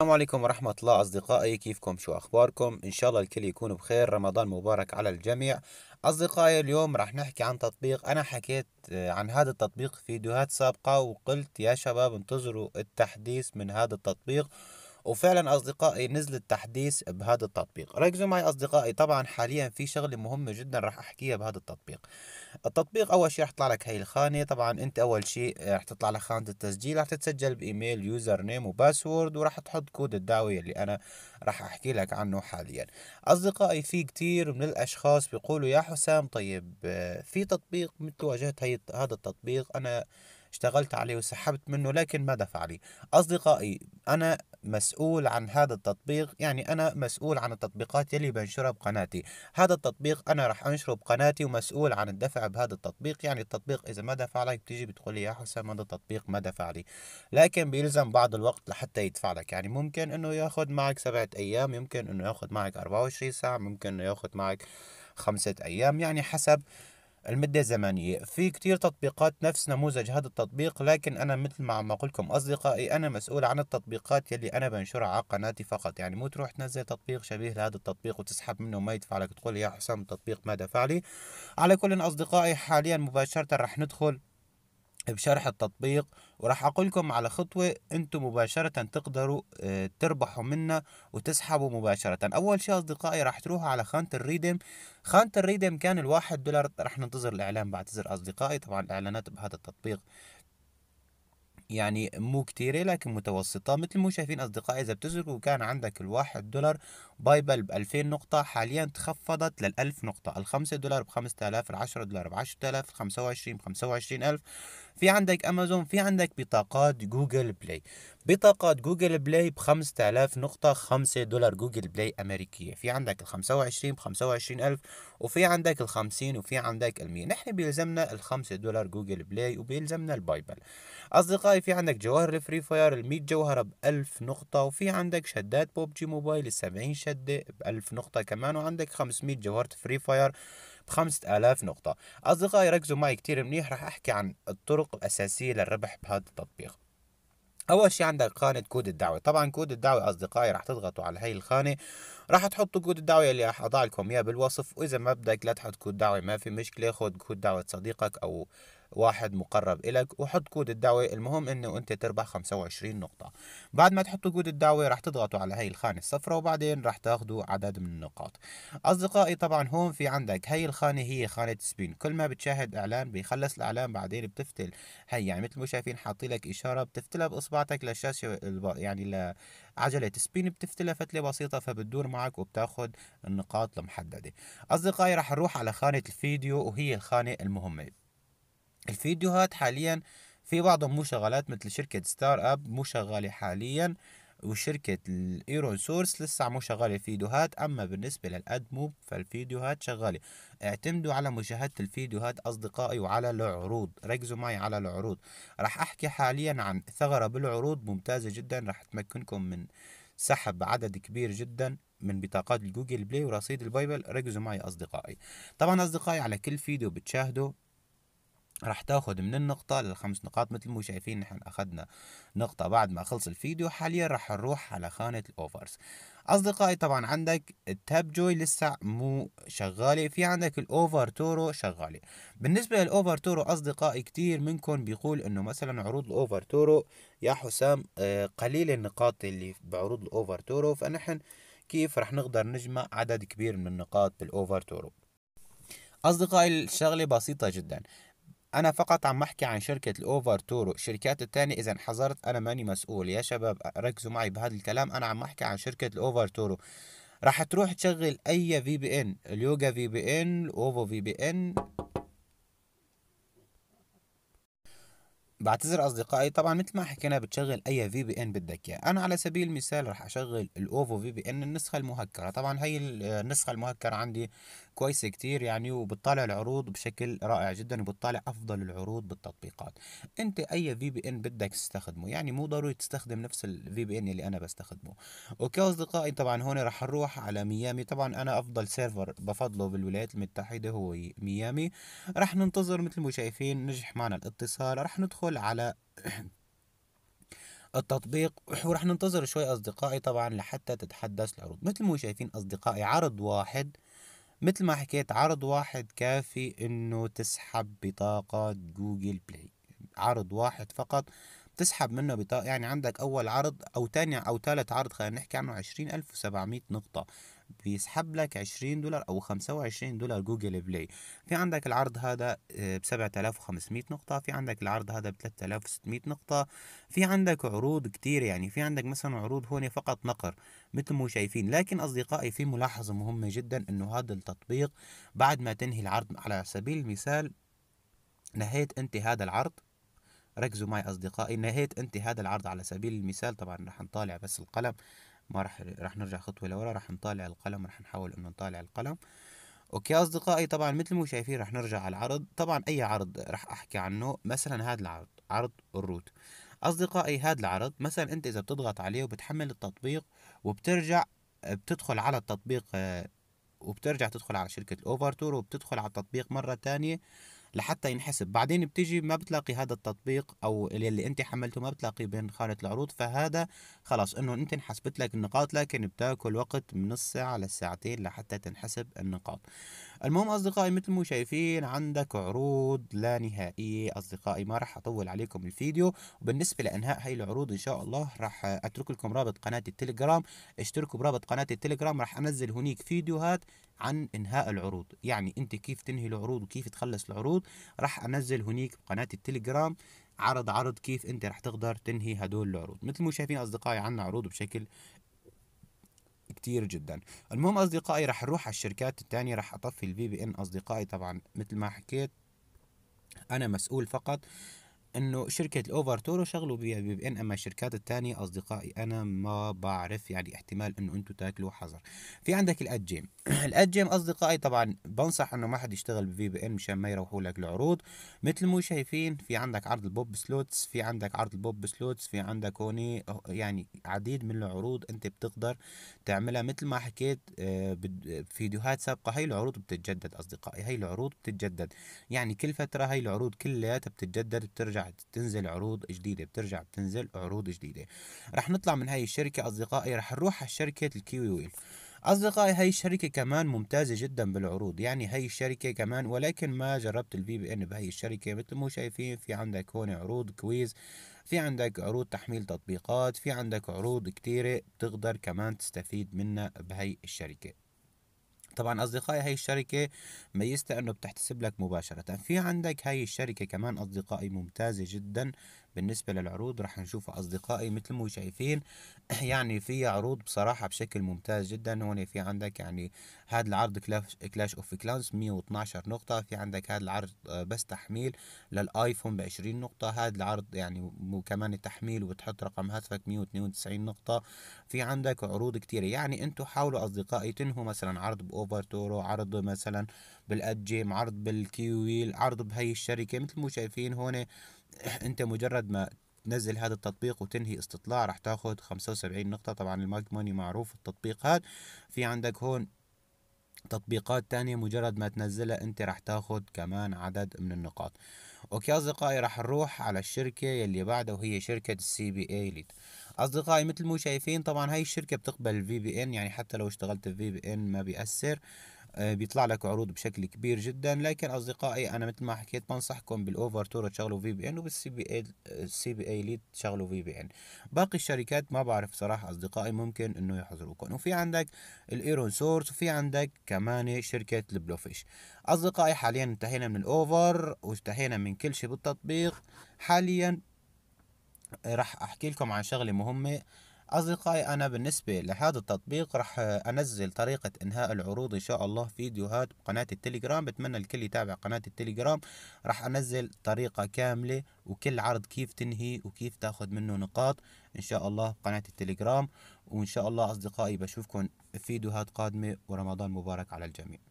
السلام عليكم ورحمة الله أصدقائي كيفكم شو أخباركم إن شاء الله الكل يكون بخير رمضان مبارك على الجميع أصدقائي اليوم راح نحكي عن تطبيق أنا حكيت آه، عن هذا التطبيق في فيديوهات سابقة وقلت يا شباب انتظروا التحديث من هذا التطبيق وفعلا أصدقائي نزل التحديث بهذا التطبيق ركزوا معي أصدقائي طبعا حاليا في شغلة مهمة جدا راح أحكيها بهذا التطبيق التطبيق أول شيء راح يطلع لك هاي الخانة طبعا أنت أول شيء راح تطلع لك خانة التسجيل راح تتسجل بإيميل يوزر نيم وباسورد وراح تحط كود الدعوة اللي أنا راح أحكي لك عنه حاليا أصدقائي في كتير من الأشخاص بيقولوا يا حسام طيب آه، في تطبيق مثل واجهت هي هذا التطبيق أنا اشتغلت عليه وسحبت منه لكن ما دفع لي أصدقائي أنا مسؤول عن هذا التطبيق يعني أنا مسؤول عن التطبيقات يلي بنشرها بقناتي هذا التطبيق أنا راح أنشره بقناتي ومسؤول عن الدفع بهذا التطبيق يعني التطبيق إذا ما دفع لك بتيجي بتقول لي يا حسام هذا التطبيق ما دفع لي لكن بيلزم بعض الوقت لحتى يدفع لك يعني ممكن إنه ياخذ معك سبعة أيام يمكن إنه ياخذ معك 24 ساعة ممكن إنه ياخذ معك خمسة أيام يعني حسب المدة الزمنية في كتير تطبيقات نفس نموذج هذا التطبيق لكن أنا مثل ما عم لكم أصدقائي أنا مسؤول عن التطبيقات يلي أنا بنشرها على قناتي فقط يعني مو تروح تنزل تطبيق شبيه لهذا التطبيق وتسحب منه ما يدفع لك تقول يا حسام التطبيق ما دفع لي على كل أصدقائي حاليا مباشرة رح ندخل بشرح التطبيق وراح اقول لكم على خطوة انتم مباشرة تقدروا آه، تربحوا منها وتسحبوا مباشرة اول شيء اصدقائي راح تروحوا على خانة الريدم خانة الريدم كان الواحد دولار راح ننتظر الاعلان بعتذر اصدقائي طبعا الاعلانات بهذا التطبيق يعني مو كتيرة لكن متوسطة مثل مو شايفين أصدقائي إذا بتزرقوا كان عندك الواحد دولار باي بال ب 2000 نقطة حاليا تخفضت لل 1000 نقطة ال 5 دولار ب 5000 ال 10 دولار ب 10000 ال 25 ب 25000 في عندك امازون في عندك بطاقات جوجل بلاي بطاقات جوجل بلاي ب 5000 نقطة 5 دولار جوجل بلاي أمريكية في عندك ال 25 ب 25000 وفي عندك ال 50 وفي عندك ال 100 نحن بيلزمنا ال 5 دولار جوجل بلاي وبيلزمنا البايبل أصدقائي في عندك جواهر الفري فاير ال 100 جوهرة ب 1000 نقطة وفي عندك شدات بوب جي موبايل ال 70 شدة شدة بألف نقطة كمان وعندك 500 جوهرة فري فاير بخمسة آلاف نقطة أصدقائي ركزوا معي كتير منيح رح أحكي عن الطرق الأساسية للربح بهذا التطبيق اول شيء عندك خانه كود الدعوه طبعا كود الدعوه اصدقائي راح تضغطوا على هاي الخانه راح تحطوا كود الدعوه اللي راح اضع لكم اياه بالوصف واذا ما بدك لا تحط كود دعوه ما في مشكله خذ كود دعوه صديقك او واحد مقرب إلك وحط كود الدعوة المهم أنه أنت تربح 25 نقطة بعد ما تحطوا كود الدعوة راح تضغطوا على هاي الخانة الصفراء وبعدين راح تاخذوا عدد من النقاط أصدقائي طبعا هون في عندك هاي الخانة هي خانة سبين كل ما بتشاهد إعلان بيخلص الإعلان بعدين بتفتل هي يعني مثل ما شايفين حاطين لك إشارة بتفتلها بإصبعتك للشاشة يعني لعجلة سبين بتفتلها فتلة بسيطة فبتدور معك وبتاخد النقاط المحددة أصدقائي رح نروح على خانة الفيديو وهي الخانة المهمة الفيديوهات حاليا في بعضهم مو شغالات مثل شركة ستار اب مو شغالة حاليا وشركة الايرون سورس لسه مو شغالة الفيديوهات اما بالنسبة للادموب فالفيديوهات شغالة اعتمدوا على مشاهدة الفيديوهات اصدقائي وعلى العروض ركزوا معي على العروض راح احكي حاليا عن ثغرة بالعروض ممتازة جدا راح تمكنكم من سحب عدد كبير جدا من بطاقات الجوجل بلاي ورصيد البايبل ركزوا معي اصدقائي طبعا اصدقائي على كل فيديو بتشاهدوا راح تاخذ من النقطة للخمس نقاط مثل ما شايفين نحن اخذنا نقطة بعد ما خلص الفيديو حاليا راح نروح على خانة الاوفرز اصدقائي طبعا عندك التاب جوي لسه مو شغالة في عندك الاوفر تورو شغالة بالنسبة للاوفر تورو اصدقائي كتير منكم بيقول انه مثلا عروض الاوفر تورو يا حسام آه، قليل النقاط اللي بعروض الاوفر تورو فنحن كيف راح نقدر نجمع عدد كبير من النقاط بالاوفر تورو أصدقائي الشغلة بسيطة جدا انا فقط عم احكي عن شركه الاوفر تورو الشركات الثانيه اذا انحظرت انا ماني مسؤول يا شباب ركزوا معي بهذا الكلام انا عم احكي عن شركه الاوفر تورو راح تروح تشغل اي في بي ان اليوجا في بي ان الاوفو في بي ان بعتذر اصدقائي طبعا مثل ما حكينا بتشغل اي في بي ان بدك اياه انا على سبيل المثال راح اشغل الاوفو في بي ان النسخه المهكره طبعا هي النسخه المهكره عندي كويسه كتير يعني وبتطالع العروض بشكل رائع جدا وبتطالع افضل العروض بالتطبيقات انت اي في بي ان بدك تستخدمه يعني مو ضروري تستخدم نفس الفي بي ان اللي انا بستخدمه اوكي اصدقائي طبعا هون راح نروح على ميامي طبعا انا افضل سيرفر بفضله بالولايات المتحده هو ميامي راح ننتظر مثل ما شايفين نجح معنا الاتصال راح ندخل على التطبيق ورح ننتظر شوي اصدقائي طبعا لحتى تتحدث العروض مثل ما شايفين اصدقائي عرض واحد مثل ما حكيت عرض واحد كافي انه تسحب بطاقة جوجل بلاي عرض واحد فقط تسحب منه بطاقة يعني عندك أول عرض أو تاني أو ثالث عرض خلينا نحكي عنه عشرين ألف وسبعمية نقطة بيسحب لك 20 دولار او 25 دولار جوجل بلاي في عندك العرض هذا آه، ب 7500 نقطه في عندك العرض هذا ب 3600 نقطه في عندك عروض كتير يعني في عندك مثلا عروض هون فقط نقر مثل ما شايفين لكن اصدقائي في ملاحظه مهمه جدا انه هذا التطبيق بعد ما تنهي العرض على سبيل المثال نهيت انت هذا العرض ركزوا معي اصدقائي نهيت انت هذا العرض على سبيل المثال طبعا رح نطالع بس القلم ما راح راح نرجع خطوه لورا راح نطالع القلم راح نحاول انه نطالع القلم اوكي اصدقائي طبعا مثل ما شايفين راح نرجع على العرض طبعا اي عرض راح احكي عنه مثلا هذا العرض عرض الروت اصدقائي هذا العرض مثلا انت اذا بتضغط عليه وبتحمل التطبيق وبترجع آه، بتدخل على التطبيق آه، وبترجع تدخل على شركة الاوفرتور وبتدخل على التطبيق مرة تانية لحتى ينحسب بعدين بتيجي ما بتلاقي هذا التطبيق او اللي انت حملته ما بتلاقي بين خانه العروض فهذا خلاص انه انت انحسبت لك النقاط لكن بتاكل وقت من الساعه لساعتين لحتى تنحسب النقاط المهم أصدقائي مثل ما شايفين عندك عروض لا نهائية أصدقائي ما راح أطول عليكم الفيديو وبالنسبة لإنهاء هاي العروض إن شاء الله راح أترك لكم رابط قناة التليجرام اشتركوا برابط قناة التليجرام راح أنزل هناك فيديوهات عن انهاء العروض يعني انت كيف تنهي العروض وكيف تخلص العروض راح انزل هناك بقناه التليجرام عرض عرض كيف انت راح تقدر تنهي هدول العروض مثل ما شايفين اصدقائي عنا عروض بشكل كتير جدا المهم اصدقائي رح اروح على الشركات الثانيه رح اطفي الفي بي ان اصدقائي طبعا مثل ما حكيت انا مسؤول فقط انه شركه الاوفر تورو شغلوا بيها ان اما الشركات الثانيه اصدقائي انا ما بعرف يعني احتمال انه انتم تاكلوا حذر في عندك الاد جيم الاد جيم اصدقائي طبعا بنصح انه ما حد يشتغل بفي بي ان مشان ما يروحوا لك العروض مثل مو شايفين في عندك عرض البوب سلوتس في عندك عرض البوب سلوتس في عندك هوني يعني عديد من العروض انت بتقدر تعملها مثل ما حكيت آه، فيديوهات سابقه هي العروض بتتجدد اصدقائي هي العروض بتتجدد يعني كل فتره هي العروض كلها بتتجدد بترجع بترجع تنزل عروض جديده بترجع بتنزل عروض جديده رح نطلع من هاي الشركه اصدقائي رح نروح على شركه الكيوي ويل اصدقائي هاي الشركه كمان ممتازه جدا بالعروض يعني هاي الشركه كمان ولكن ما جربت البي بي ان بهاي الشركه مثل ما شايفين في عندك هون عروض كويز في عندك عروض تحميل تطبيقات في عندك عروض كتيرة بتقدر كمان تستفيد منها بهاي الشركة طبعا أصدقائي هاي الشركة ميزتها أنه بتحتسب لك مباشرة في عندك هاي الشركة كمان أصدقائي ممتازة جدا بالنسبة للعروض راح نشوف أصدقائي مثل ما شايفين يعني في عروض بصراحة بشكل ممتاز جدا هون في عندك يعني هذا العرض كلاش, كلاش أوف كلانس 112 نقطة في عندك هذا العرض آه، بس تحميل للآيفون ب 20 نقطة هذا العرض يعني وكمان التحميل وتحط رقم هاتفك 192 نقطة في عندك عروض كتيرة يعني أنتوا حاولوا أصدقائي تنهوا مثلا عرض بأوفر تورو عرض مثلا بالأدجيم عرض بالكيويل عرض بهي الشركة مثل ما شايفين هون انت مجرد ما تنزل هذا التطبيق وتنهي استطلاع راح تاخد 75 نقطة طبعا الماج موني معروف التطبيق هذا في عندك هون تطبيقات تانية مجرد ما تنزلها انت راح تاخد كمان عدد من النقاط اوكي اصدقائي راح نروح على الشركة يلي بعدها وهي شركة السي بي اي ليد اصدقائي مثل مو شايفين طبعا هاي الشركة بتقبل الفي بي ان يعني حتى لو اشتغلت في بي ان ما بيأثر آه، بيطلع لك عروض بشكل كبير جدا لكن اصدقائي انا مثل ما حكيت بنصحكم بالاوفر تور تشغلوا في بي ان وبالسي بي اي السي بي اي آه، ليد تشغلوا في بي ان باقي الشركات ما بعرف صراحه اصدقائي ممكن انه يحظروكم وفي عندك الايرون سورس وفي عندك كمان شركه البلوفيش اصدقائي حاليا انتهينا من الاوفر وانتهينا من كل شيء بالتطبيق حاليا آه، راح احكي لكم عن شغله مهمه أصدقائي أنا بالنسبة لهذا التطبيق رح أنزل طريقة إنهاء العروض إن شاء الله فيديوهات بقناة التليجرام بتمنى الكل يتابع قناة التليجرام رح أنزل طريقة كاملة وكل عرض كيف تنهي وكيف تاخذ منه نقاط إن شاء الله بقناة التليجرام وإن شاء الله أصدقائي بشوفكم فيديوهات قادمة ورمضان مبارك على الجميع